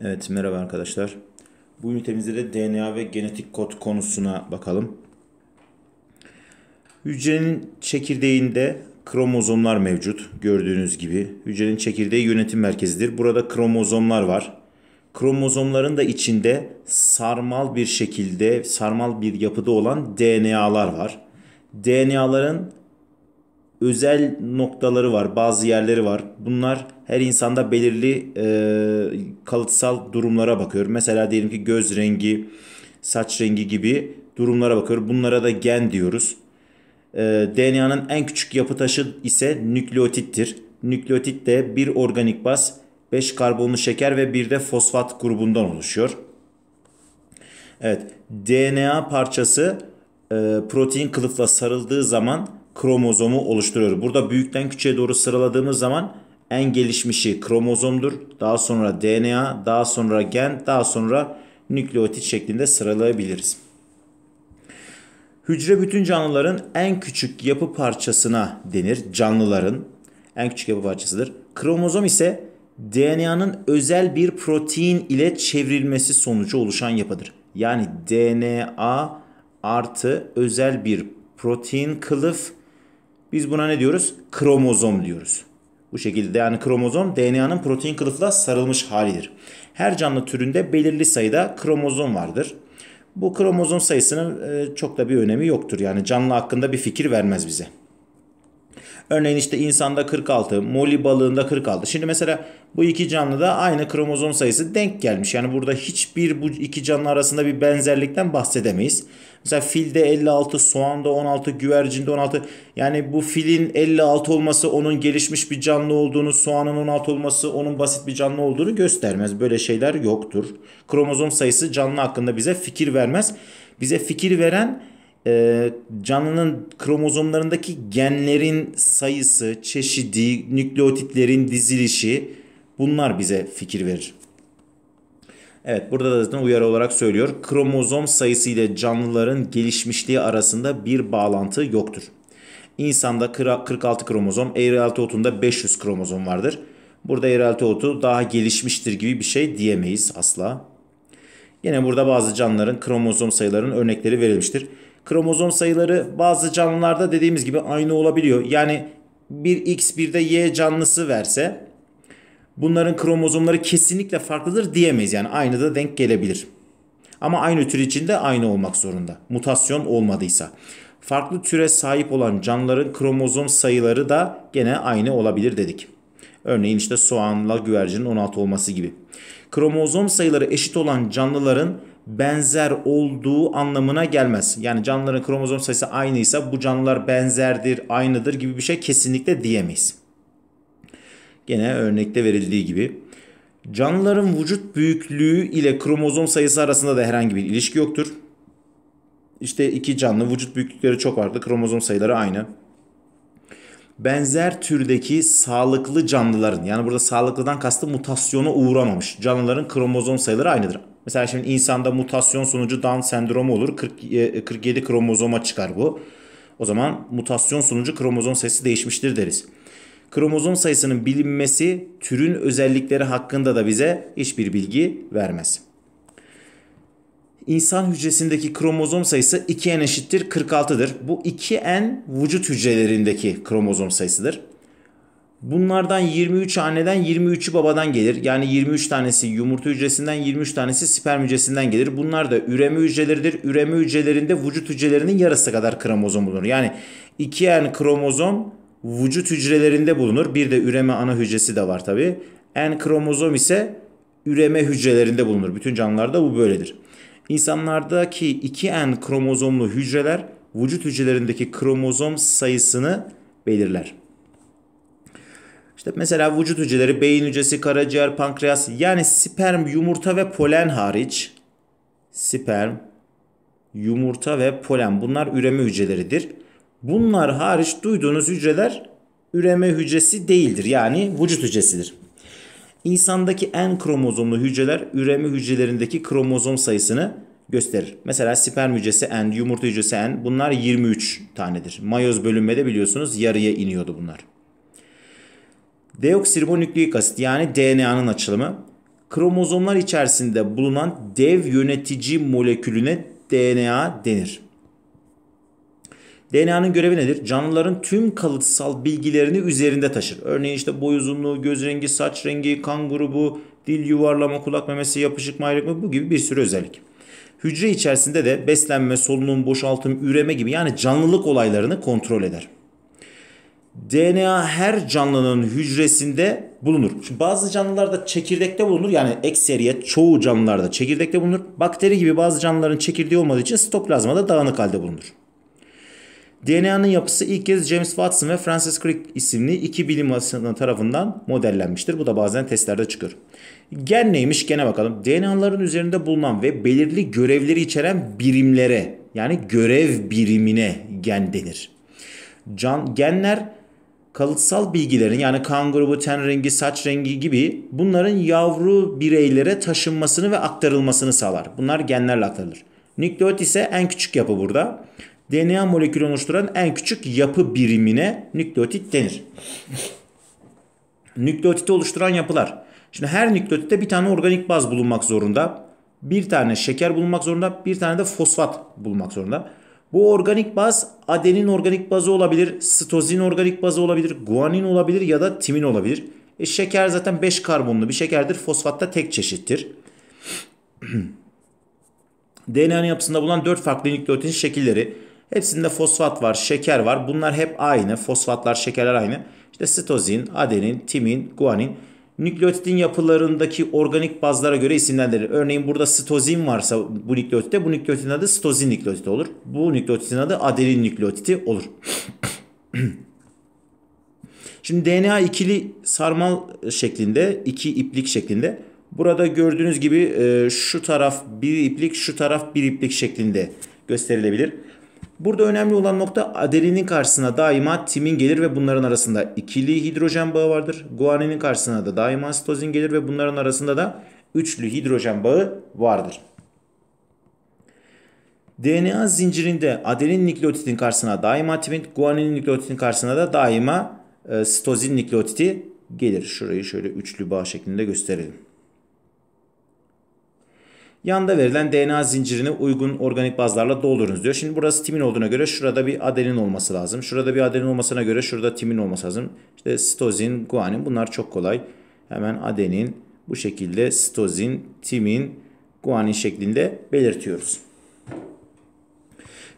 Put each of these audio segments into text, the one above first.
Evet merhaba arkadaşlar. Bu ünitemizde de DNA ve genetik kod konusuna bakalım. Hücrenin çekirdeğinde kromozomlar mevcut. Gördüğünüz gibi hücrenin çekirdeği yönetim merkezidir. Burada kromozomlar var. Kromozomların da içinde sarmal bir şekilde, sarmal bir yapıda olan DNA'lar var. DNA'ların özel noktaları var, bazı yerleri var. Bunlar her insanda belirli e, kalıtsal durumlara bakıyor. Mesela diyelim ki göz rengi, saç rengi gibi durumlara bakıyor. Bunlara da gen diyoruz. E, DNA'nın en küçük yapı taşı ise nükleotittir. Nükleotit de bir organik baz, 5 karbonlu şeker ve bir de fosfat grubundan oluşuyor. Evet, DNA parçası e, protein kılıfla sarıldığı zaman kromozomu oluşturuyor. Burada büyükten küçüğe doğru sıraladığımız zaman en gelişmişi kromozomdur. Daha sonra DNA, daha sonra gen, daha sonra nükleotit şeklinde sıralayabiliriz. Hücre bütün canlıların en küçük yapı parçasına denir. Canlıların en küçük yapı parçasıdır. Kromozom ise DNA'nın özel bir protein ile çevrilmesi sonucu oluşan yapıdır. Yani DNA artı özel bir protein kılıf biz buna ne diyoruz? Kromozom diyoruz. Bu şekilde yani kromozom DNA'nın protein kılıfla sarılmış halidir. Her canlı türünde belirli sayıda kromozom vardır. Bu kromozom sayısının e, çok da bir önemi yoktur. Yani canlı hakkında bir fikir vermez bize. Örneğin işte insanda 46, moli balığında 46. Şimdi mesela bu iki canlıda aynı kromozom sayısı denk gelmiş. Yani burada hiçbir bu iki canlı arasında bir benzerlikten bahsedemeyiz. Mesela filde 56, soğanda 16, güvercinde 16. Yani bu filin 56 olması onun gelişmiş bir canlı olduğunu, soğanın 16 olması onun basit bir canlı olduğunu göstermez. Böyle şeyler yoktur. Kromozom sayısı canlı hakkında bize fikir vermez. Bize fikir veren e, canlının kromozomlarındaki genlerin sayısı, çeşidi, nükleotitlerin dizilişi bunlar bize fikir verir. Evet burada da zaten uyarı olarak söylüyor. Kromozom sayısı ile canlıların gelişmişliği arasında bir bağlantı yoktur. İnsanda 46 kromozom, eğrelti otunda 500 kromozom vardır. Burada eğrelti otu daha gelişmiştir gibi bir şey diyemeyiz asla. Yine burada bazı canlıların kromozom sayılarının örnekleri verilmiştir. Kromozom sayıları bazı canlılarda dediğimiz gibi aynı olabiliyor. Yani bir X bir de Y canlısı verse bunların kromozomları kesinlikle farklıdır diyemeyiz. Yani aynı da denk gelebilir. Ama aynı tür içinde aynı olmak zorunda. Mutasyon olmadıysa. Farklı türe sahip olan canlıların kromozom sayıları da gene aynı olabilir dedik. Örneğin işte soğanla güvercinin 16 olması gibi. Kromozom sayıları eşit olan canlıların benzer olduğu anlamına gelmez. Yani canlıların kromozom sayısı aynıysa bu canlılar benzerdir, aynıdır gibi bir şey kesinlikle diyemeyiz. Gene örnekte verildiği gibi. Canlıların vücut büyüklüğü ile kromozom sayısı arasında da herhangi bir ilişki yoktur. İşte iki canlı vücut büyüklükleri çok farklı, kromozom sayıları aynı. Benzer türdeki sağlıklı canlıların yani burada sağlıklıdan kastı mutasyona uğramamış canlıların kromozom sayıları aynıdır. Mesela şimdi insanda mutasyon sonucu Down sendromu olur. 40, 47 e, kromozoma çıkar bu. O zaman mutasyon sonucu kromozom sayısı değişmiştir deriz. Kromozom sayısının bilinmesi türün özellikleri hakkında da bize hiçbir bilgi vermez. İnsan hücresindeki kromozom sayısı 2n eşittir 46'dır. Bu 2n vücut hücrelerindeki kromozom sayısıdır. Bunlardan 23 anneden 23'ü babadan gelir. Yani 23 tanesi yumurta hücresinden 23 tanesi sperm hücresinden gelir. Bunlar da üreme hücreleridir. Üreme hücrelerinde vücut hücrelerinin yarısı kadar kromozom bulunur. Yani 2N kromozom vücut hücrelerinde bulunur. Bir de üreme ana hücresi de var tabi. En kromozom ise üreme hücrelerinde bulunur. Bütün canlılarda bu böyledir. İnsanlardaki iki n kromozomlu hücreler vücut hücrelerindeki kromozom sayısını belirler. İşte mesela vücut hücreleri beyin hücresi, karaciğer, pankreas yani sperm, yumurta ve polen hariç sperm, yumurta ve polen bunlar üreme hücreleridir. Bunlar hariç duyduğunuz hücreler üreme hücresi değildir. Yani vücut hücresidir. İnsandaki en kromozomlu hücreler üreme hücrelerindeki kromozom sayısını gösterir. Mesela sperm hücresi N, yumurta hücresi N bunlar 23 tanedir. Mayoz bölünmede biliyorsunuz yarıya iniyordu bunlar. Deoksiribonükleik asit yani DNA'nın açılımı kromozomlar içerisinde bulunan dev yönetici molekülüne DNA denir. DNA'nın görevi nedir? Canlıların tüm kalıtsal bilgilerini üzerinde taşır. Örneğin işte boy uzunluğu, göz rengi, saç rengi, kan grubu, dil yuvarlama, kulak memesi, yapışık mı ayrık mı bu gibi bir sürü özellik. Hücre içerisinde de beslenme, solunum, boşaltım, üreme gibi yani canlılık olaylarını kontrol eder. DNA her canlının hücresinde bulunur. Şimdi bazı canlılarda çekirdekte bulunur. Yani ekseriye. çoğu canlılarda çekirdekte bulunur. Bakteri gibi bazı canlıların çekirdeği olmadığı için sitoplazmada dağınık halde bulunur. DNA'nın yapısı ilk kez James Watson ve Francis Crick isimli iki bilim insanı tarafından modellenmiştir. Bu da bazen testlerde çıkıyor. Gen neymiş? Gene bakalım. DNA'ların üzerinde bulunan ve belirli görevleri içeren birimlere yani görev birimine gen denir. Can, genler kalıtsal bilgilerin yani kan grubu, ten rengi, saç rengi gibi bunların yavru bireylere taşınmasını ve aktarılmasını sağlar. Bunlar genlerle aktarılır. Nükleot ise en küçük yapı burada. DNA molekülü oluşturan en küçük yapı birimine nükleotit denir. Nükleotiti oluşturan yapılar. Şimdi her nükleotitte bir tane organik baz bulunmak zorunda. Bir tane şeker bulunmak zorunda. Bir tane de fosfat bulunmak zorunda. Bu organik baz adenin organik bazı olabilir. stozin organik bazı olabilir. Guanin olabilir ya da timin olabilir. E şeker zaten 5 karbonlu bir şekerdir. Fosfat da tek çeşittir. DNA'nın yapısında bulunan 4 farklı nükleotin şekilleri Hepsinde fosfat var, şeker var. Bunlar hep aynı. Fosfatlar, şekerler aynı. İşte sitozin, adenin, timin, guanin. Nükleotidin yapılarındaki organik bazlara göre isimlendirilir. Örneğin burada sitozin varsa bu nükleotide bu nükleotidin adı sitozin nükleotidi olur. Bu nükleotidin adı adenin nükleotidi olur. Şimdi DNA ikili sarmal şeklinde, iki iplik şeklinde. Burada gördüğünüz gibi e, şu taraf bir iplik, şu taraf bir iplik şeklinde gösterilebilir. Burada önemli olan nokta adeninin karşısına daima timin gelir ve bunların arasında ikili hidrojen bağı vardır. Guaninin karşısına da daima sitozin gelir ve bunların arasında da üçlü hidrojen bağı vardır. DNA zincirinde adenin nükleotidin karşısına daima timin, guaninin nükleotidin karşısına da daima e, sitozin nükleotidi gelir. Şurayı şöyle üçlü bağ şeklinde gösterelim. Yanda verilen DNA zincirini uygun organik bazlarla doldurunuz diyor. Şimdi burası timin olduğuna göre şurada bir adenin olması lazım. Şurada bir adenin olmasına göre şurada timin olması lazım. İşte sitozin, guanin bunlar çok kolay. Hemen adenin bu şekilde sitozin, timin, guanin şeklinde belirtiyoruz.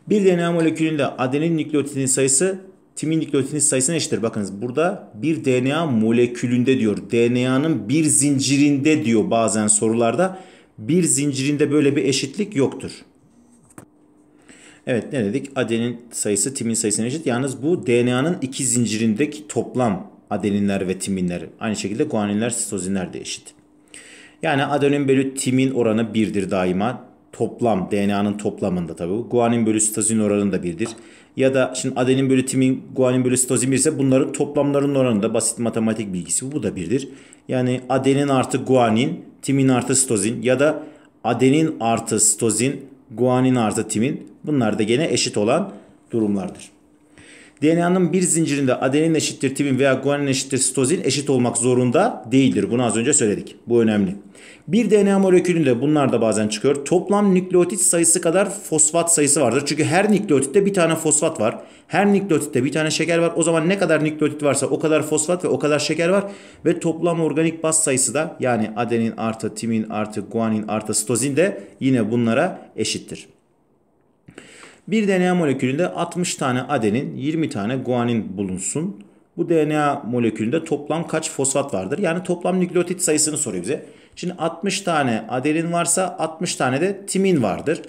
Bir DNA molekülünde adenin nükleotidin sayısı timin nükleotidin sayısına eşittir. Bakınız burada bir DNA molekülünde diyor. DNA'nın bir zincirinde diyor bazen sorularda bir zincirinde böyle bir eşitlik yoktur. Evet ne dedik? Adenin sayısı timin sayısına eşit. Yalnız bu DNA'nın iki zincirindeki toplam adeninler ve timinler. Aynı şekilde guaninler, sitozinler de eşit. Yani adenin bölü timin oranı birdir daima. Toplam DNA'nın toplamında tabi bu. Guanin bölü sitozin oranı da 1'dir. Ya da şimdi adenin bölü timin, guanin bölü sitozin 1 ise bunların toplamlarının oranı da basit matematik bilgisi bu da birdir. Yani adenin artı guanin timin artı sitozin ya da adenin artı sitozin, guanin artı timin bunlar da gene eşit olan durumlardır. DNA'nın bir zincirinde adenin eşittir timin veya guanin eşittir sitozin eşit olmak zorunda değildir. Bunu az önce söyledik. Bu önemli. Bir DNA molekülünde bunlar da bazen çıkıyor. Toplam nükleotit sayısı kadar fosfat sayısı vardır. Çünkü her nükleotitte bir tane fosfat var. Her nükleotitte bir tane şeker var. O zaman ne kadar nükleotit varsa o kadar fosfat ve o kadar şeker var. Ve toplam organik baz sayısı da yani adenin artı timin artı guanin artı sitozin de yine bunlara eşittir. Bir DNA molekülünde 60 tane adenin, 20 tane guanin bulunsun. Bu DNA molekülünde toplam kaç fosfat vardır? Yani toplam nükleotit sayısını soruyor bize. Şimdi 60 tane adenin varsa 60 tane de timin vardır.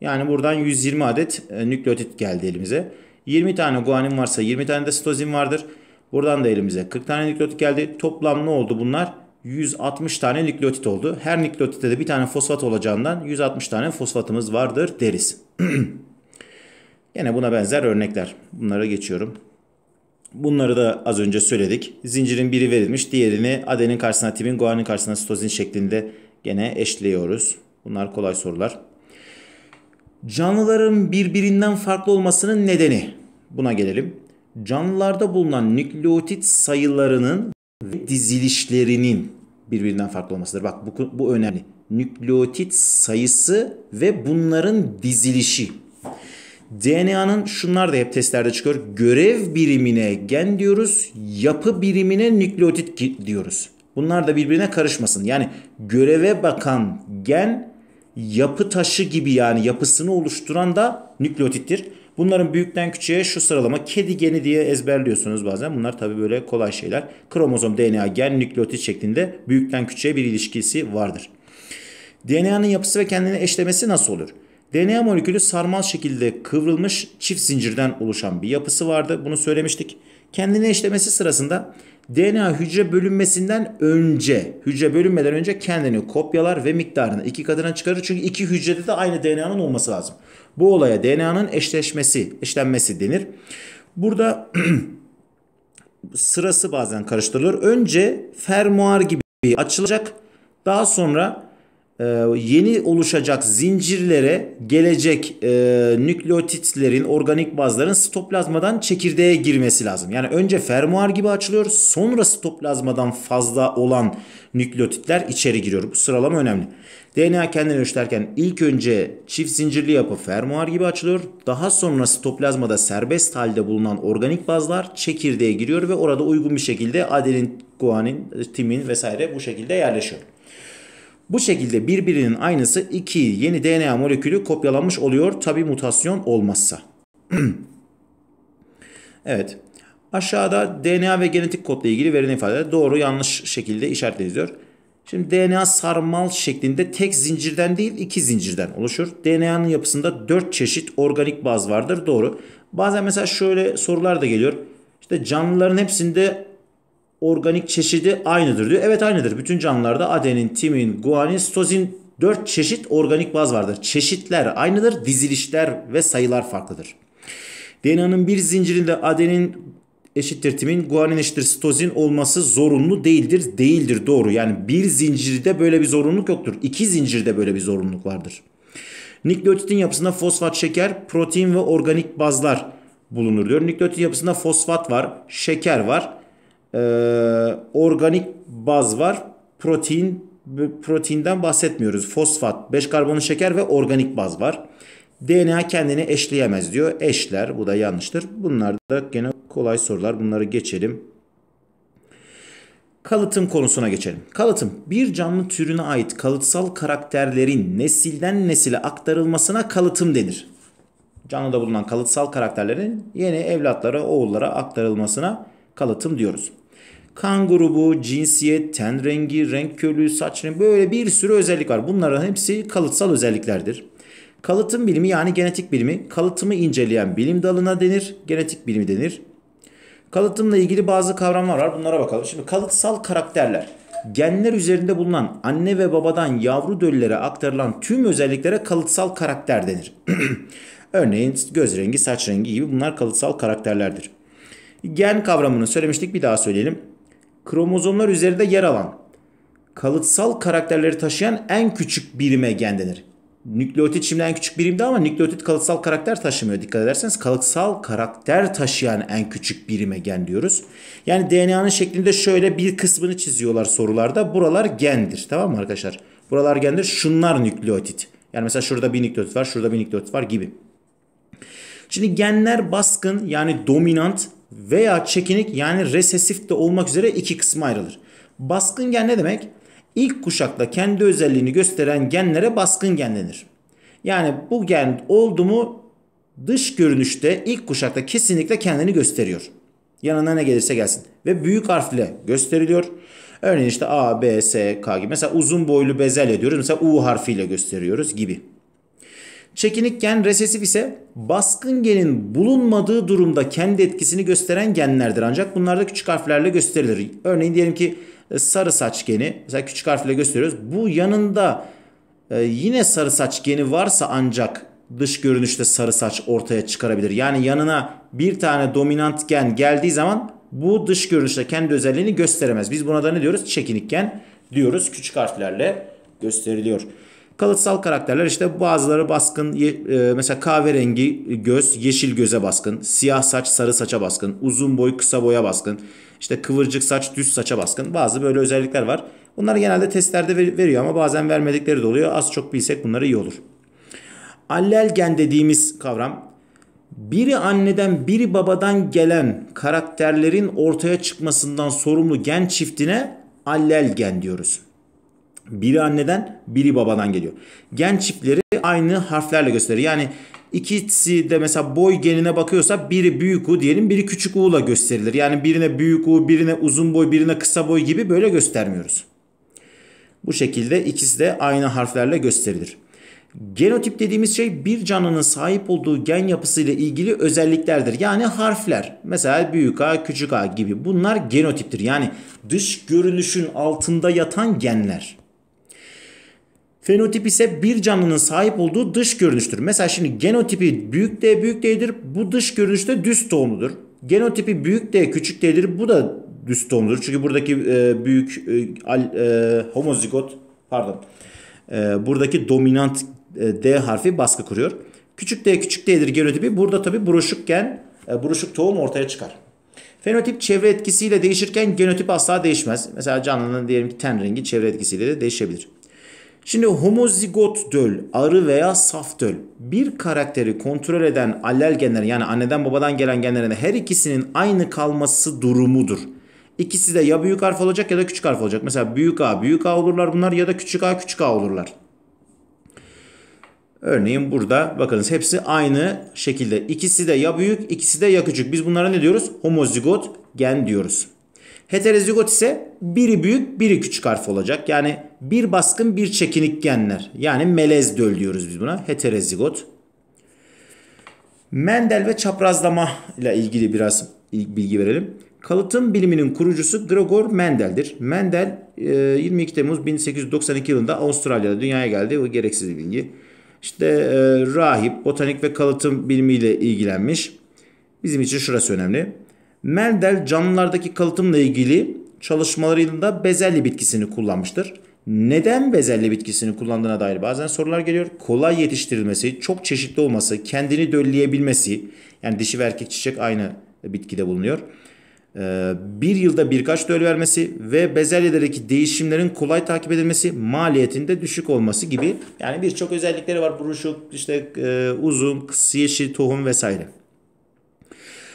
Yani buradan 120 adet e, nükleotit geldi elimize. 20 tane guanin varsa 20 tane de sitozin vardır. Buradan da elimize 40 tane nükleotit geldi. Toplam ne oldu bunlar? 160 tane nükleotit oldu. Her nükleotitte de bir tane fosfat olacağından 160 tane fosfatımız vardır deriz. Yine buna benzer örnekler. Bunlara geçiyorum. Bunları da az önce söyledik. Zincirin biri verilmiş. Diğerini adenin karşısına timin, guanin karşısına sitozin şeklinde gene eşliyoruz. Bunlar kolay sorular. Canlıların birbirinden farklı olmasının nedeni. Buna gelelim. Canlılarda bulunan nükleotit sayılarının ve dizilişlerinin birbirinden farklı olmasıdır. Bak bu, bu önemli. Nükleotit sayısı ve bunların dizilişi. DNA'nın şunlar da hep testlerde çıkıyor. Görev birimine gen diyoruz, yapı birimine nükleotit diyoruz. Bunlar da birbirine karışmasın. Yani göreve bakan gen yapı taşı gibi yani yapısını oluşturan da nükleotittir. Bunların büyükten küçüğe şu sıralama kedi geni diye ezberliyorsunuz bazen. Bunlar tabii böyle kolay şeyler. Kromozom, DNA, gen, nükleotit şeklinde büyükten küçüğe bir ilişkisi vardır. DNA'nın yapısı ve kendini eşlemesi nasıl olur? DNA molekülü sarmal şekilde kıvrılmış çift zincirden oluşan bir yapısı vardı. Bunu söylemiştik. Kendini eşlemesi sırasında DNA hücre bölünmesinden önce, hücre bölünmeden önce kendini kopyalar ve miktarını iki katına çıkarır. Çünkü iki hücrede de aynı DNA'nın olması lazım. Bu olaya DNA'nın eşleşmesi, eşlenmesi denir. Burada sırası bazen karıştırılır. Önce fermuar gibi açılacak. Daha sonra e, yeni oluşacak zincirlere gelecek e, nükleotitlerin, organik bazların stoplazmadan çekirdeğe girmesi lazım. Yani önce fermuar gibi açılıyor sonra stoplazmadan fazla olan nükleotitler içeri giriyor. Bu sıralama önemli. DNA kendini ölçülerken ilk önce çift zincirli yapı fermuar gibi açılıyor. Daha sonra stoplazmada serbest halde bulunan organik bazlar çekirdeğe giriyor ve orada uygun bir şekilde adenin, guanin, timin vesaire bu şekilde yerleşiyor. Bu şekilde birbirinin aynısı iki yeni DNA molekülü kopyalanmış oluyor tabi mutasyon olmazsa. evet. Aşağıda DNA ve genetik kodla ilgili verilen ifadeler doğru yanlış şekilde işaret Şimdi DNA sarmal şeklinde tek zincirden değil iki zincirden oluşur. DNA'nın yapısında dört çeşit organik baz vardır doğru. Bazen mesela şöyle sorular da geliyor. İşte canlıların hepsinde organik çeşidi aynıdır diyor. Evet aynıdır. Bütün canlılarda adenin, timin, guanin, sitozin 4 çeşit organik baz vardır. Çeşitler aynıdır. Dizilişler ve sayılar farklıdır. DNA'nın bir zincirinde adenin eşittir timin, guanin eşittir sitozin olması zorunlu değildir. Değildir doğru. Yani bir zincirde böyle bir zorunluluk yoktur. İki zincirde böyle bir zorunluluk vardır. Nükleotitin yapısında fosfat, şeker, protein ve organik bazlar bulunur diyor. Nükleotit yapısında fosfat var, şeker var e, organik baz var. Protein proteinden bahsetmiyoruz. Fosfat, 5 karbonlu şeker ve organik baz var. DNA kendini eşleyemez diyor. Eşler bu da yanlıştır. Bunlar da gene kolay sorular. Bunları geçelim. Kalıtım konusuna geçelim. Kalıtım bir canlı türüne ait kalıtsal karakterlerin nesilden nesile aktarılmasına kalıtım denir. Canlıda bulunan kalıtsal karakterlerin yeni evlatlara, oğullara aktarılmasına kalıtım diyoruz. Kan grubu, cinsiyet, ten rengi, renk körlüğü, saç rengi böyle bir sürü özellik var. Bunların hepsi kalıtsal özelliklerdir. Kalıtım bilimi yani genetik bilimi kalıtımı inceleyen bilim dalına denir. Genetik bilimi denir. Kalıtımla ilgili bazı kavramlar var. Bunlara bakalım. Şimdi kalıtsal karakterler. Genler üzerinde bulunan anne ve babadan yavru döllere aktarılan tüm özelliklere kalıtsal karakter denir. Örneğin göz rengi, saç rengi gibi bunlar kalıtsal karakterlerdir. Gen kavramını söylemiştik bir daha söyleyelim kromozomlar üzerinde yer alan kalıtsal karakterleri taşıyan en küçük birime gen denir. Nükleotit şimdi en küçük birimdi ama nükleotit kalıtsal karakter taşımıyor. Dikkat ederseniz kalıtsal karakter taşıyan en küçük birime gen diyoruz. Yani DNA'nın şeklinde şöyle bir kısmını çiziyorlar sorularda. Buralar gendir tamam mı arkadaşlar? Buralar gendir. Şunlar nükleotit. Yani mesela şurada bir nükleotit var, şurada bir nükleotit var gibi. Şimdi genler baskın yani dominant veya çekinik yani resesif de olmak üzere iki kısma ayrılır. Baskın gen ne demek? İlk kuşakta kendi özelliğini gösteren genlere baskın gen denir. Yani bu gen oldu mu dış görünüşte ilk kuşakta kesinlikle kendini gösteriyor. Yanına ne gelirse gelsin. Ve büyük harfle gösteriliyor. Örneğin işte A, B, S, K gibi. Mesela uzun boylu bezelye diyoruz. Mesela U harfiyle gösteriyoruz gibi. Çekinik gen resesif ise baskın genin bulunmadığı durumda kendi etkisini gösteren genlerdir. Ancak bunlar da küçük harflerle gösterilir. Örneğin diyelim ki e, sarı saç geni mesela küçük harfle gösteriyoruz. Bu yanında e, yine sarı saç geni varsa ancak dış görünüşte sarı saç ortaya çıkarabilir. Yani yanına bir tane dominant gen geldiği zaman bu dış görünüşte kendi özelliğini gösteremez. Biz buna da ne diyoruz? Çekinik gen diyoruz. Küçük harflerle gösteriliyor. Kalıtsal karakterler işte bazıları baskın e, mesela kahverengi göz yeşil göze baskın, siyah saç sarı saça baskın, uzun boy kısa boya baskın, işte kıvırcık saç düz saça baskın bazı böyle özellikler var. Bunları genelde testlerde veriyor ama bazen vermedikleri de oluyor. Az çok bilsek bunları iyi olur. Allel gen dediğimiz kavram biri anneden biri babadan gelen karakterlerin ortaya çıkmasından sorumlu gen çiftine allel gen diyoruz. Biri anneden, biri babadan geliyor. Gen çiftleri aynı harflerle gösterir. Yani ikisi de mesela boy genine bakıyorsa biri büyük U diyelim, biri küçük U'la gösterilir. Yani birine büyük U, birine uzun boy, birine kısa boy gibi böyle göstermiyoruz. Bu şekilde ikisi de aynı harflerle gösterilir. Genotip dediğimiz şey bir canlının sahip olduğu gen yapısıyla ilgili özelliklerdir. Yani harfler. Mesela büyük A, küçük A gibi. Bunlar genotiptir. Yani dış görünüşün altında yatan genler. Fenotip ise bir canlının sahip olduğu dış görünüştür. Mesela şimdi genotipi büyük D büyük D'dir. Bu dış görünüşte düz tohumludur. Genotipi büyük D küçük D'dir. Bu da düz tohumludur. Çünkü buradaki e, büyük e, al, e, homozigot pardon e, buradaki dominant e, D harfi baskı kuruyor. Küçük D küçük D'dir genotipi. Burada tabi buruşukken e, buruşuk tohum ortaya çıkar. Fenotip çevre etkisiyle değişirken genotip asla değişmez. Mesela canlının diyelim ki ten rengi çevre etkisiyle de değişebilir. Şimdi homozigot döl, arı veya saf döl bir karakteri kontrol eden allel genleri yani anneden babadan gelen genlerin her ikisinin aynı kalması durumudur. İkisi de ya büyük harf olacak ya da küçük harf olacak. Mesela büyük A büyük A olurlar bunlar ya da küçük A küçük A olurlar. Örneğin burada bakınız hepsi aynı şekilde. İkisi de ya büyük ikisi de ya küçük. Biz bunlara ne diyoruz? Homozigot gen diyoruz. Heterozigot ise biri büyük biri küçük harf olacak. Yani bir baskın bir çekinik genler. Yani melez döl diyoruz biz buna. Heterozigot. Mendel ve çaprazlama ile ilgili biraz bilgi verelim. Kalıtım biliminin kurucusu Gregor Mendel'dir. Mendel 22 e, Temmuz 1892 yılında Avustralya'da dünyaya geldi. Bu gereksiz bir bilgi. İşte e, rahip, botanik ve kalıtım bilimiyle ilgilenmiş. Bizim için şurası önemli. Mendel canlılardaki kalıtımla ilgili çalışmalarında bezelye bitkisini kullanmıştır. Neden bezelye bitkisini kullandığına dair bazen sorular geliyor. Kolay yetiştirilmesi, çok çeşitli olması, kendini dölleyebilmesi. Yani dişi ve erkek çiçek aynı bitkide bulunuyor. Ee, bir yılda birkaç döl vermesi ve bezelyedeki değişimlerin kolay takip edilmesi, maliyetinde düşük olması gibi. Yani birçok özellikleri var. Buruşuk, işte e, uzun, kısa yeşil, tohum vesaire.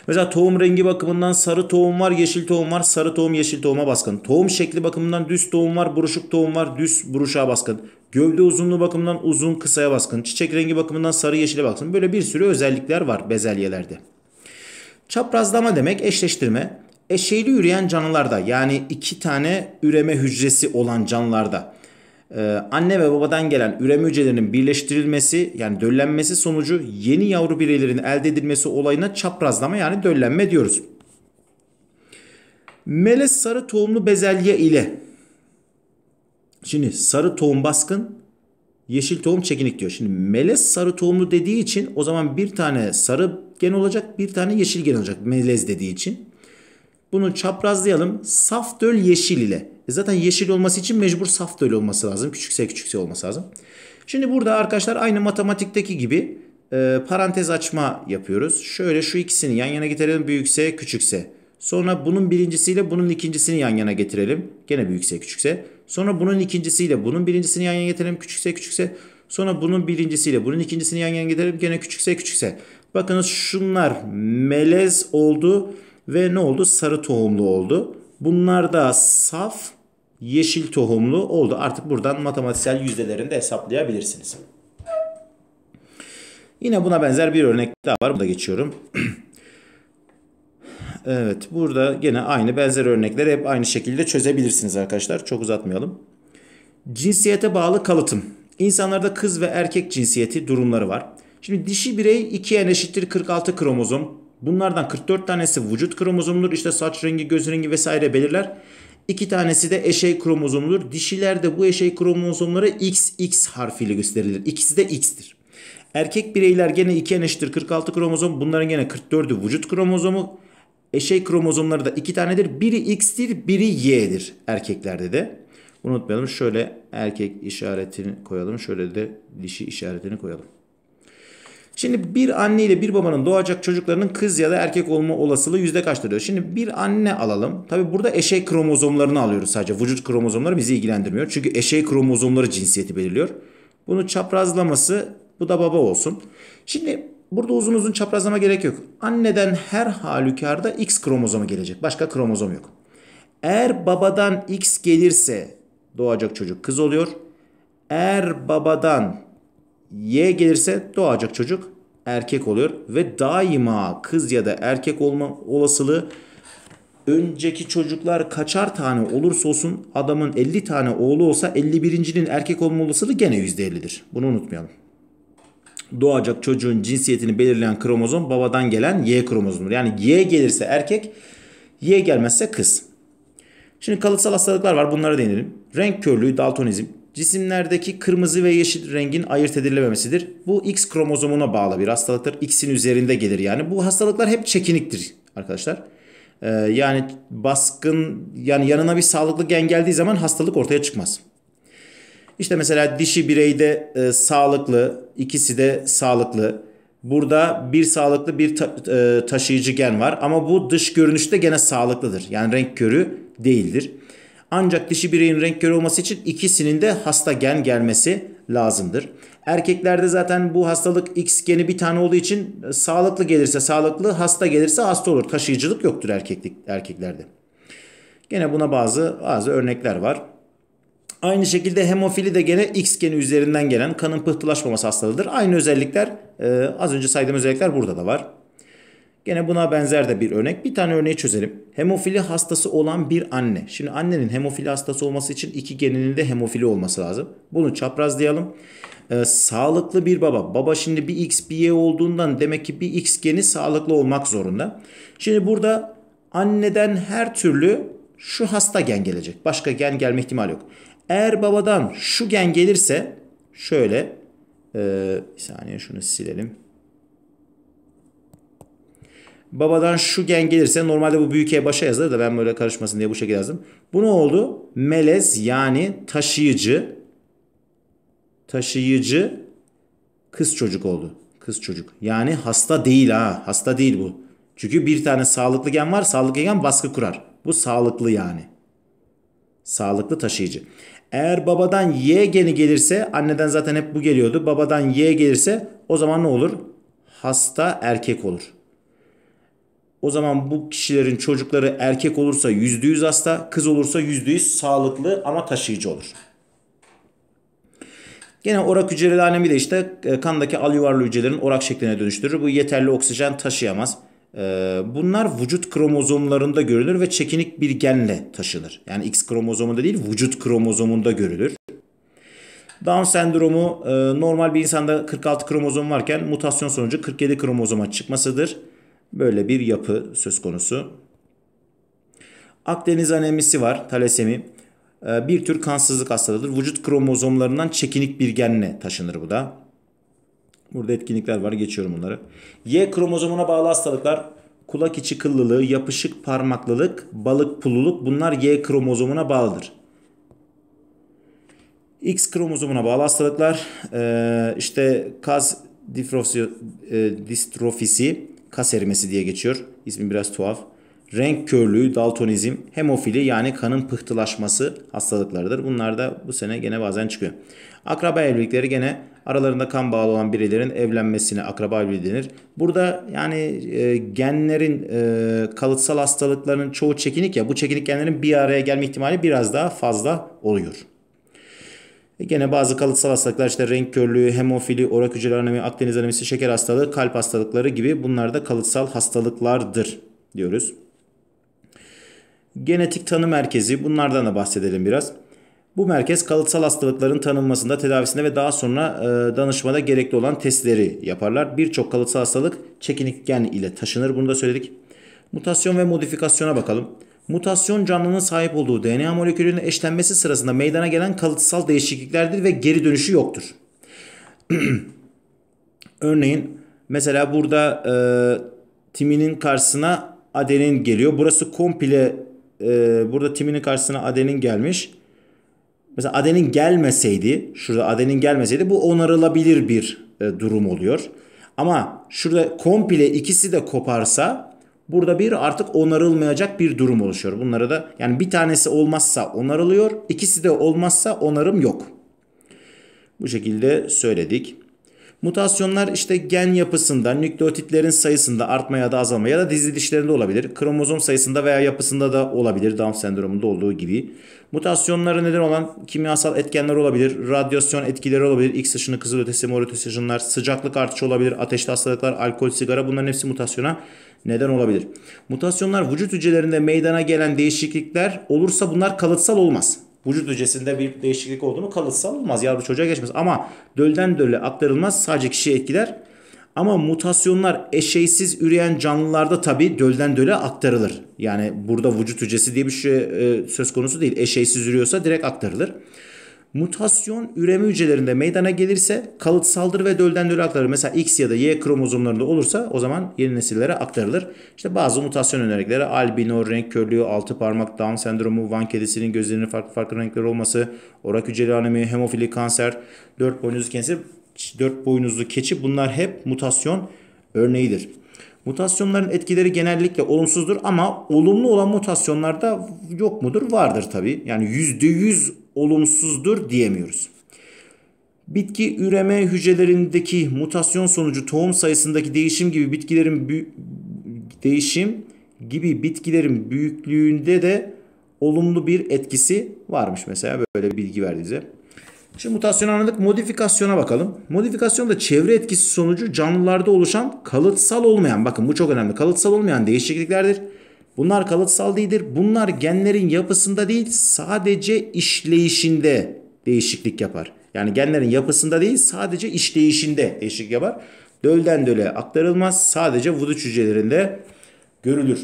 Mesela tohum rengi bakımından sarı tohum var, yeşil tohum var. Sarı tohum yeşil tohuma baskın. Tohum şekli bakımından düz tohum var, buruşuk tohum var. Düz buruşağa baskın. Gövde uzunluğu bakımından uzun kısaya baskın. Çiçek rengi bakımından sarı yeşile baskın. Böyle bir sürü özellikler var bezelyelerde. Çaprazlama demek eşleştirme. Eşeyli üreyen canlılarda yani iki tane üreme hücresi olan canlılarda ee, anne ve babadan gelen üreme hücrelerinin birleştirilmesi yani döllenmesi sonucu yeni yavru bireylerin elde edilmesi olayına çaprazlama yani döllenme diyoruz. Melez sarı tohumlu bezelye ile şimdi sarı tohum baskın yeşil tohum çekinik diyor. Şimdi melez sarı tohumlu dediği için o zaman bir tane sarı gen olacak bir tane yeşil gen olacak melez dediği için. Bunu çaprazlayalım. Saf döl yeşil ile. E zaten yeşil olması için mecbur saf döl olması lazım. Küçükse küçükse olması lazım. Şimdi burada arkadaşlar aynı matematikteki gibi e, parantez açma yapıyoruz. Şöyle şu ikisini yan yana getirelim. Büyükse küçükse. Sonra bunun birincisiyle bunun ikincisini yan yana getirelim. Gene büyükse küçükse. Sonra bunun ikincisiyle bunun birincisini yan yana getirelim. Küçükse küçükse. Sonra bunun birincisiyle bunun ikincisini yan yana getirelim. Gene küçükse küçükse. Bakınız şunlar melez oldu ve ne oldu? Sarı tohumlu oldu. Bunlar da saf yeşil tohumlu oldu. Artık buradan matematiksel yüzdelerini de hesaplayabilirsiniz. Yine buna benzer bir örnek daha var. Burada geçiyorum. evet burada yine aynı benzer örnekleri hep aynı şekilde çözebilirsiniz arkadaşlar. Çok uzatmayalım. Cinsiyete bağlı kalıtım. İnsanlarda kız ve erkek cinsiyeti durumları var. Şimdi dişi birey 2N eşittir 46 kromozom, Bunlardan 44 tanesi vücut kromozomudur. İşte saç rengi, göz rengi vesaire belirler. İki tanesi de eşey kromozomudur. Dişilerde bu eşey kromozomlara XX harfiyle gösterilir. İkisi de X'tir. Erkek bireyler gene iki eneştir 46 kromozom. Bunların gene 44'ü vücut kromozomu. Eşey kromozomları da iki tanedir. Biri X'tir, biri Y'dir erkeklerde de. Unutmayalım şöyle erkek işaretini koyalım. Şöyle de dişi işaretini koyalım. Şimdi bir anne ile bir babanın doğacak çocuklarının kız ya da erkek olma olasılığı yüzde kaçtır diyor. Şimdi bir anne alalım. Tabi burada eşey kromozomlarını alıyoruz sadece. Vücut kromozomları bizi ilgilendirmiyor. Çünkü eşey kromozomları cinsiyeti belirliyor. Bunu çaprazlaması bu da baba olsun. Şimdi burada uzun uzun çaprazlama gerek yok. Anneden her halükarda X kromozomu gelecek. Başka kromozom yok. Eğer babadan X gelirse doğacak çocuk kız oluyor. Eğer babadan Y gelirse doğacak çocuk erkek oluyor ve daima kız ya da erkek olma olasılığı önceki çocuklar kaçar tane olursa olsun adamın 50 tane oğlu olsa 51.'nin erkek olma olasılığı gene %50'dir. Bunu unutmayalım. Doğacak çocuğun cinsiyetini belirleyen kromozom babadan gelen Y kromozomudur. Yani Y gelirse erkek, Y gelmezse kız. Şimdi kalıtsal hastalıklar var bunlara değinelim. Renk körlüğü, daltonizm, cisimlerdeki kırmızı ve yeşil rengin ayırt edilememesidir. Bu X kromozomuna bağlı bir hastalıktır. X'in üzerinde gelir yani. Bu hastalıklar hep çekiniktir arkadaşlar. Ee, yani baskın yani yanına bir sağlıklı gen geldiği zaman hastalık ortaya çıkmaz. İşte mesela dişi bireyde e, sağlıklı, ikisi de sağlıklı. Burada bir sağlıklı bir ta, e, taşıyıcı gen var ama bu dış görünüşte gene sağlıklıdır. Yani renk körü değildir. Ancak dişi bireyin renk körü olması için ikisinin de hasta gen gelmesi lazımdır. Erkeklerde zaten bu hastalık X geni bir tane olduğu için e, sağlıklı gelirse sağlıklı, hasta gelirse hasta olur. Taşıyıcılık yoktur erkeklik erkeklerde. Gene buna bazı bazı örnekler var. Aynı şekilde hemofili de gene X geni üzerinden gelen kanın pıhtılaşmaması hastalığıdır. Aynı özellikler e, az önce saydığım özellikler burada da var. Gene buna benzer de bir örnek. Bir tane örneği çözelim. Hemofili hastası olan bir anne. Şimdi annenin hemofili hastası olması için iki geninin de hemofili olması lazım. Bunu çaprazlayalım. Ee, sağlıklı bir baba. Baba şimdi bir X bir Y olduğundan demek ki bir X geni sağlıklı olmak zorunda. Şimdi burada anneden her türlü şu hasta gen gelecek. Başka gen gelme ihtimali yok. Eğer babadan şu gen gelirse şöyle e, bir saniye şunu silelim. Babadan şu gen gelirse normalde bu büyük E başa yazılır da ben böyle karışmasın diye bu şekilde yazdım. Bu ne oldu? Melez yani taşıyıcı taşıyıcı kız çocuk oldu. Kız çocuk. Yani hasta değil ha. Hasta değil bu. Çünkü bir tane sağlıklı gen var. Sağlıklı gen baskı kurar. Bu sağlıklı yani. Sağlıklı taşıyıcı. Eğer babadan Y geni gelirse anneden zaten hep bu geliyordu. Babadan Y gelirse o zaman ne olur? Hasta erkek olur. O zaman bu kişilerin çocukları erkek olursa yüzde yüz hasta, kız olursa yüzde yüz sağlıklı ama taşıyıcı olur. Yine orak hücreli anemi de işte e, kandaki al yuvarlı hücrelerin orak şekline dönüştürür. Bu yeterli oksijen taşıyamaz. E, bunlar vücut kromozomlarında görülür ve çekinik bir genle taşınır. Yani X kromozomunda değil vücut kromozomunda görülür. Down sendromu e, normal bir insanda 46 kromozom varken mutasyon sonucu 47 kromozoma çıkmasıdır. Böyle bir yapı söz konusu. Akdeniz anemisi var, talasemi. Ee, bir tür kansızlık hastalığıdır. Vücut kromozomlarından çekinik bir genle taşınır bu da. Burada etkinlikler var, geçiyorum bunları. Y kromozomuna bağlı hastalıklar kulak içi kıllılığı, yapışık parmaklılık, balık pululuk bunlar Y kromozomuna bağlıdır. X kromozomuna bağlı hastalıklar ee, işte kas e, distrofisi, kas erimesi diye geçiyor. İsmi biraz tuhaf. Renk körlüğü, daltonizm, hemofili yani kanın pıhtılaşması hastalıklarıdır. Bunlar da bu sene gene bazen çıkıyor. Akraba evlilikleri gene aralarında kan bağlı olan bireylerin evlenmesine akraba evliliği denir. Burada yani e, genlerin e, kalıtsal hastalıkların çoğu çekinik ya bu çekinik genlerin bir araya gelme ihtimali biraz daha fazla oluyor. E gene bazı kalıtsal hastalıklar işte renk körlüğü, hemofili, orak hücre anemi, Akdeniz anemisi, şeker hastalığı, kalp hastalıkları gibi bunlar da kalıtsal hastalıklardır diyoruz. Genetik tanı merkezi bunlardan da bahsedelim biraz. Bu merkez kalıtsal hastalıkların tanınmasında, tedavisinde ve daha sonra e, danışmada gerekli olan testleri yaparlar. Birçok kalıtsal hastalık çekinik gen ile taşınır. Bunu da söyledik. Mutasyon ve modifikasyona bakalım mutasyon canlının sahip olduğu DNA molekülünün eşlenmesi sırasında meydana gelen kalıtsal değişikliklerdir ve geri dönüşü yoktur. Örneğin mesela burada e, timinin karşısına adenin geliyor. Burası komple e, burada timinin karşısına adenin gelmiş. Mesela adenin gelmeseydi, şurada adenin gelmeseydi bu onarılabilir bir e, durum oluyor. Ama şurada komple ikisi de koparsa Burada bir artık onarılmayacak bir durum oluşuyor. Bunlara da yani bir tanesi olmazsa onarılıyor. ikisi de olmazsa onarım yok. Bu şekilde söyledik. Mutasyonlar işte gen yapısında, nükleotitlerin sayısında artma ya da azalma ya da dizilişlerinde olabilir. Kromozom sayısında veya yapısında da olabilir Down sendromunda olduğu gibi. Mutasyonlara neden olan kimyasal etkenler olabilir, radyasyon etkileri olabilir, X ışını, kızılötesi, mor ötesi ışınlar, sıcaklık artışı olabilir, ateşli hastalıklar, alkol, sigara bunların hepsi mutasyona neden olabilir. Mutasyonlar vücut hücrelerinde meydana gelen değişiklikler olursa bunlar kalıtsal olmaz vücut hücresinde bir değişiklik olduğunu mu kalıtsal olmaz. Yavru çocuğa geçmez. Ama dölden döle aktarılmaz. Sadece kişiye etkiler. Ama mutasyonlar eşeysiz üreyen canlılarda tabii dölden döle aktarılır. Yani burada vücut hücresi diye bir şey e, söz konusu değil. Eşeysiz ürüyorsa direkt aktarılır mutasyon üreme hücrelerinde meydana gelirse kalıt saldır ve dölden döle aktarılır. Mesela X ya da Y kromozomlarında olursa o zaman yeni nesillere aktarılır. İşte bazı mutasyon önerikleri albino, renk körlüğü, altı parmak, Down sendromu, Van kedisinin gözlerinin farklı farklı renkler olması, orak hücreli anemi, hemofili kanser, dört boynuzlu kanser, dört boynuzlu keçi bunlar hep mutasyon örneğidir. Mutasyonların etkileri genellikle olumsuzdur ama olumlu olan mutasyonlarda yok mudur? Vardır tabii. Yani %100 olumsuzdur diyemiyoruz. Bitki üreme hücrelerindeki mutasyon sonucu tohum sayısındaki değişim gibi bitkilerin değişim gibi bitkilerin büyüklüğünde de olumlu bir etkisi varmış mesela böyle bir bilgi verdi bize. Şimdi mutasyon anladık. Modifikasyona bakalım. Modifikasyon da çevre etkisi sonucu canlılarda oluşan kalıtsal olmayan bakın bu çok önemli. Kalıtsal olmayan değişikliklerdir. Bunlar kalıtsal değildir. Bunlar genlerin yapısında değil sadece işleyişinde değişiklik yapar. Yani genlerin yapısında değil sadece işleyişinde değişiklik yapar. Dölden döle aktarılmaz sadece vücut hücrelerinde görülür.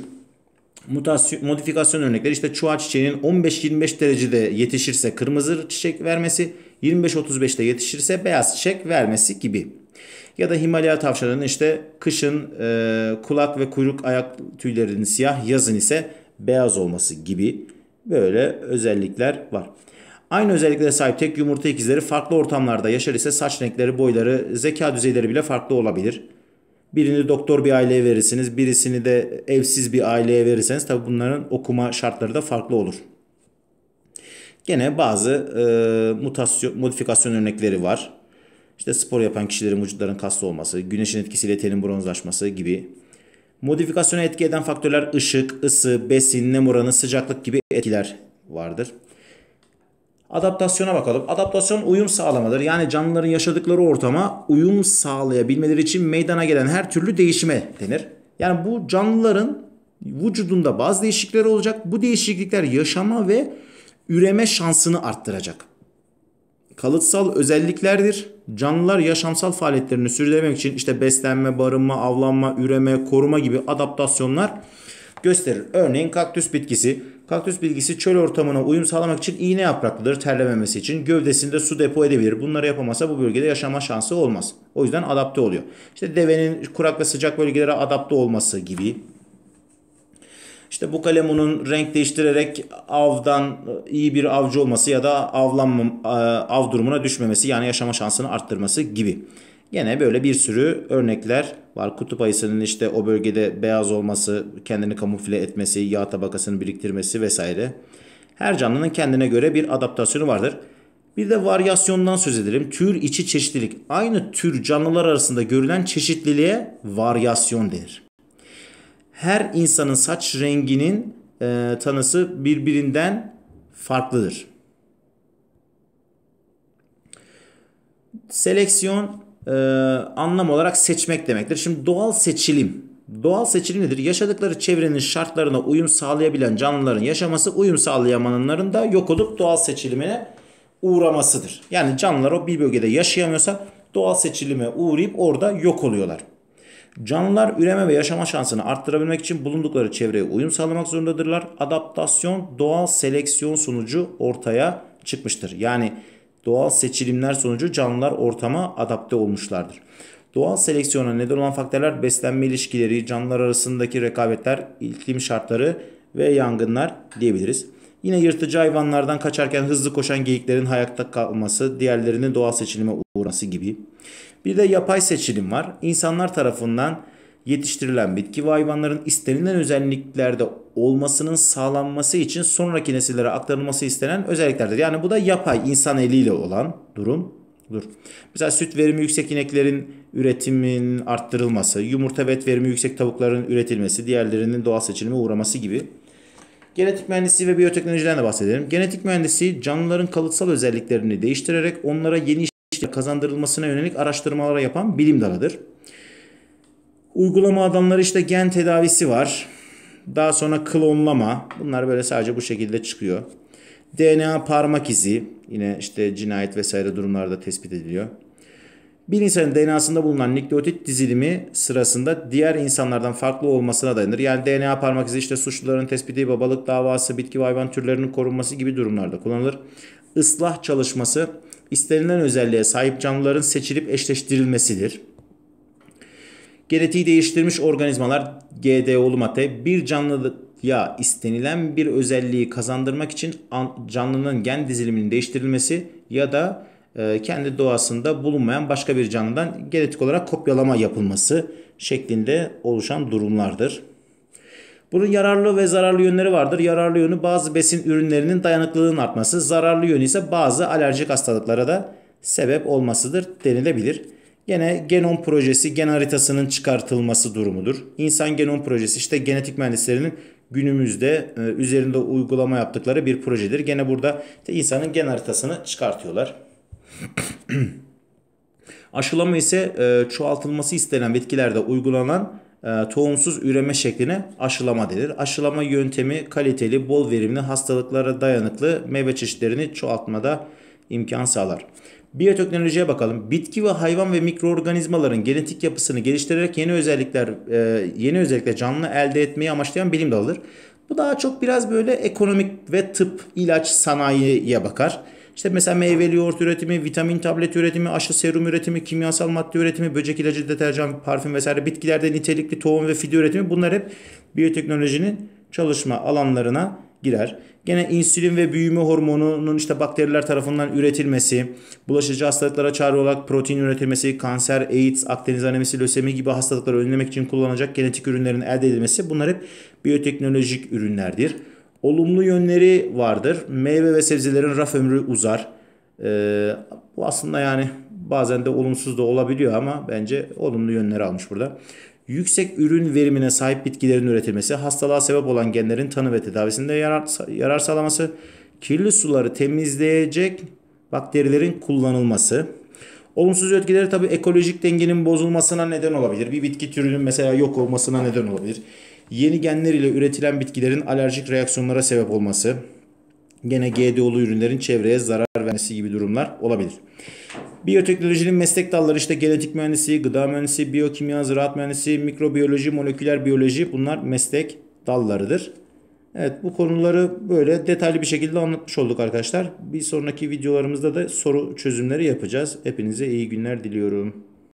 Mutasyon, modifikasyon örnekleri işte çuha çiçeğinin 15-25 derecede yetişirse kırmızı çiçek vermesi, 25-35'te yetişirse beyaz çiçek vermesi gibi. Ya da Himalaya tavşanının işte kışın e, kulak ve kuyruk ayak tüylerinin siyah, yazın ise beyaz olması gibi böyle özellikler var. Aynı özelliklere sahip tek yumurta ikizleri farklı ortamlarda yaşar ise saç renkleri, boyları, zeka düzeyleri bile farklı olabilir. Birini doktor bir aileye verirsiniz, birisini de evsiz bir aileye verirseniz tabi bunların okuma şartları da farklı olur. Gene bazı e, mutasyon, modifikasyon örnekleri var işte spor yapan kişilerin vücutların kaslı olması, güneşin etkisiyle tenin bronzlaşması gibi. Modifikasyona etki eden faktörler ışık, ısı, besin, nem oranı, sıcaklık gibi etkiler vardır. Adaptasyona bakalım. Adaptasyon uyum sağlamadır. Yani canlıların yaşadıkları ortama uyum sağlayabilmeleri için meydana gelen her türlü değişime denir. Yani bu canlıların vücudunda bazı değişiklikler olacak. Bu değişiklikler yaşama ve üreme şansını arttıracak kalıtsal özelliklerdir. Canlılar yaşamsal faaliyetlerini sürdürmek için işte beslenme, barınma, avlanma, üreme, koruma gibi adaptasyonlar gösterir. Örneğin kaktüs bitkisi. Kaktüs bitkisi çöl ortamına uyum sağlamak için iğne yapraklıdır terlememesi için. Gövdesinde su depo edebilir. Bunları yapamasa bu bölgede yaşama şansı olmaz. O yüzden adapte oluyor. İşte devenin kurak ve sıcak bölgelere adapte olması gibi işte bu kalemunun renk değiştirerek avdan iyi bir avcı olması ya da avlanma, e, av durumuna düşmemesi yani yaşama şansını arttırması gibi. yine böyle bir sürü örnekler var. Kutup ayısının işte o bölgede beyaz olması, kendini kamufle etmesi, yağ tabakasını biriktirmesi vesaire. Her canlının kendine göre bir adaptasyonu vardır. Bir de varyasyondan söz edelim. Tür içi çeşitlilik. Aynı tür canlılar arasında görülen çeşitliliğe varyasyon denir her insanın saç renginin e, tanısı birbirinden farklıdır. Seleksiyon e, anlam olarak seçmek demektir. Şimdi doğal seçilim. Doğal seçilim nedir? Yaşadıkları çevrenin şartlarına uyum sağlayabilen canlıların yaşaması uyum sağlayamanların da yok olup doğal seçilime uğramasıdır. Yani canlılar o bir bölgede yaşayamıyorsa doğal seçilime uğrayıp orada yok oluyorlar. Canlılar üreme ve yaşama şansını arttırabilmek için bulundukları çevreye uyum sağlamak zorundadırlar. Adaptasyon doğal seleksiyon sonucu ortaya çıkmıştır. Yani doğal seçilimler sonucu canlılar ortama adapte olmuşlardır. Doğal seleksiyona neden olan faktörler beslenme ilişkileri, canlılar arasındaki rekabetler, iklim şartları ve yangınlar diyebiliriz. Yine yırtıcı hayvanlardan kaçarken hızlı koşan geyiklerin hayatta kalması, diğerlerinin doğal seçilime uğraması gibi. Bir de yapay seçilim var. İnsanlar tarafından yetiştirilen bitki ve hayvanların istenilen özelliklerde olmasının sağlanması için sonraki nesillere aktarılması istenen özelliklerdir. Yani bu da yapay insan eliyle olan durum. Dur. Mesela süt verimi yüksek ineklerin üretimin arttırılması, yumurta ve et verimi yüksek tavukların üretilmesi, diğerlerinin doğal seçilime uğraması gibi. Genetik mühendisliği ve biyoteknolojiden de bahsedelim. Genetik mühendisliği canlıların kalıtsal özelliklerini değiştirerek onlara yeni kazandırılmasına yönelik araştırmalara yapan bilim dalıdır. Uygulama adamları işte gen tedavisi var. Daha sonra klonlama. Bunlar böyle sadece bu şekilde çıkıyor. DNA parmak izi yine işte cinayet vesaire durumlarda tespit ediliyor. Bir insanın DNA'sında bulunan nükleotit dizilimi sırasında diğer insanlardan farklı olmasına dayanır. Yani DNA parmak izi işte suçluların tespiti, babalık davası, bitki ve hayvan türlerinin korunması gibi durumlarda kullanılır. Islah çalışması istenilen özelliğe sahip canlıların seçilip eşleştirilmesidir. Genetiği değiştirmiş organizmalar GDO'lu madde bir canlıya istenilen bir özelliği kazandırmak için canlının gen diziliminin değiştirilmesi ya da e, kendi doğasında bulunmayan başka bir canlıdan genetik olarak kopyalama yapılması şeklinde oluşan durumlardır. Bunun yararlı ve zararlı yönleri vardır. Yararlı yönü bazı besin ürünlerinin dayanıklılığının artması, zararlı yönü ise bazı alerjik hastalıklara da sebep olmasıdır denilebilir. Yine genom projesi gen haritasının çıkartılması durumudur. İnsan genom projesi işte genetik mühendislerinin günümüzde e, üzerinde uygulama yaptıkları bir projedir. Gene burada işte insanın gen haritasını çıkartıyorlar. Aşılama ise e, çoğaltılması istenen bitkilerde uygulanan e, tohumsuz üreme şekline aşılama denir. Aşılama yöntemi kaliteli, bol verimli, hastalıklara dayanıklı meyve çeşitlerini çoğaltmada imkan sağlar. Biyoteknolojiye bakalım. Bitki ve hayvan ve mikroorganizmaların genetik yapısını geliştirerek yeni özellikler e, yeni özellikler canlı elde etmeyi amaçlayan bilim dalıdır. Bu daha çok biraz böyle ekonomik ve tıp, ilaç, sanayiye bakar. İşte mesela meyveli yoğurt üretimi, vitamin tablet üretimi, aşı serum üretimi, kimyasal madde üretimi, böcek ilacı, deterjan, parfüm vesaire bitkilerde nitelikli tohum ve fide üretimi bunlar hep biyoteknolojinin çalışma alanlarına girer. Gene insülin ve büyüme hormonunun işte bakteriler tarafından üretilmesi, bulaşıcı hastalıklara çare olarak protein üretilmesi, kanser, AIDS, Akdeniz anemisi, lösemi gibi hastalıkları önlemek için kullanacak genetik ürünlerin elde edilmesi bunlar hep biyoteknolojik ürünlerdir. Olumlu yönleri vardır. Meyve ve sebzelerin raf ömrü uzar. Ee, bu aslında yani bazen de olumsuz da olabiliyor ama bence olumlu yönleri almış burada. Yüksek ürün verimine sahip bitkilerin üretilmesi, hastalığa sebep olan genlerin tanı ve tedavisinde yarar, yarar sağlaması, kirli suları temizleyecek bakterilerin kullanılması. Olumsuz etkileri tabii ekolojik dengenin bozulmasına neden olabilir. Bir bitki türünün mesela yok olmasına neden olabilir Yeni genler ile üretilen bitkilerin alerjik reaksiyonlara sebep olması, gene GDO'lu ürünlerin çevreye zarar vermesi gibi durumlar olabilir. Biyoteknolojinin meslek dalları işte genetik mühendisi, gıda mühendisi, biyokimya, ziraat mühendisi, mikrobiyoloji, moleküler biyoloji bunlar meslek dallarıdır. Evet bu konuları böyle detaylı bir şekilde anlatmış olduk arkadaşlar. Bir sonraki videolarımızda da soru çözümleri yapacağız. Hepinize iyi günler diliyorum.